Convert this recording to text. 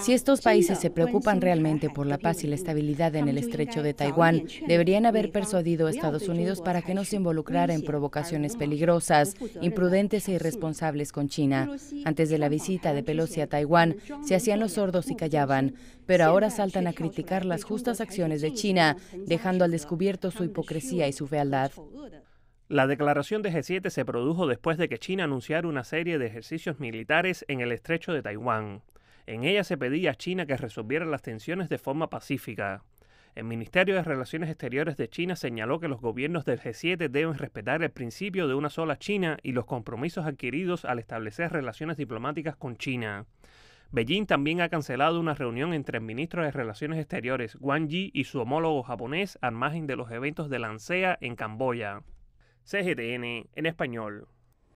Si estos países se preocupan realmente por la paz y la estabilidad en el estrecho de Taiwán, deberían haber persuadido a Estados Unidos para que no se involucrara en provocaciones peligrosas, imprudentes e irresponsables con China. Antes de la visita de Pelosi a Taiwán, se hacían los sordos y callaban, pues, pero ahora saltan a criticar las justas acciones de China, dejando al descubierto su hipocresía y su fealdad. La declaración de G7 se produjo después de que China anunciara una serie de ejercicios militares en el estrecho de Taiwán. En ella se pedía a China que resolviera las tensiones de forma pacífica. El Ministerio de Relaciones Exteriores de China señaló que los gobiernos del G7 deben respetar el principio de una sola China y los compromisos adquiridos al establecer relaciones diplomáticas con China. Beijing también ha cancelado una reunión entre el ministro de Relaciones Exteriores, Wang Yi, y su homólogo japonés al margen de los eventos de la ANSEA en Camboya. CGTN en español.